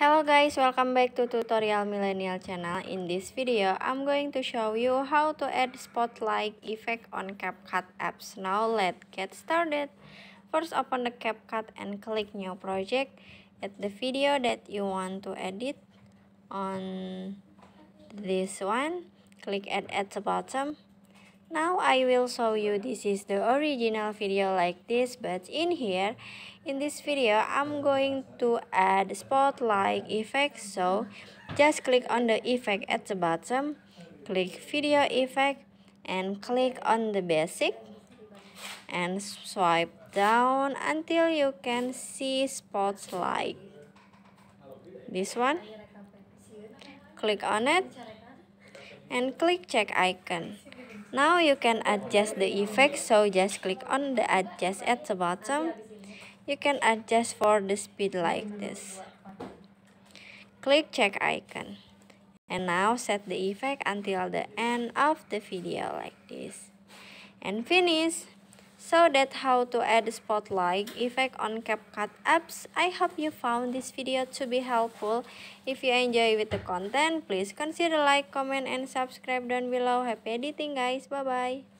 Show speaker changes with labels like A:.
A: Hello guys, welcome back to tutorial millennial channel. In this video, I'm going to show you how to add spotlight effect on CapCut apps. Now let's get started. First open the CapCut and click new project. Add the video that you want to edit on this one. Click add at the bottom. Now I will show you this is the original video like this but in here in this video I'm going to add spotlight effect so just click on the effect at the bottom click video effect and click on the basic and swipe down until you can see spotlight this one click on it and click check icon now you can adjust the effect, so just click on the adjust at the bottom. You can adjust for the speed like this. Click check icon. And now set the effect until the end of the video like this. And finish. So that's how to add spotlight effect on CapCut apps. I hope you found this video to be helpful. If you enjoy with the content, please consider like, comment, and subscribe down below. Happy editing guys. Bye-bye.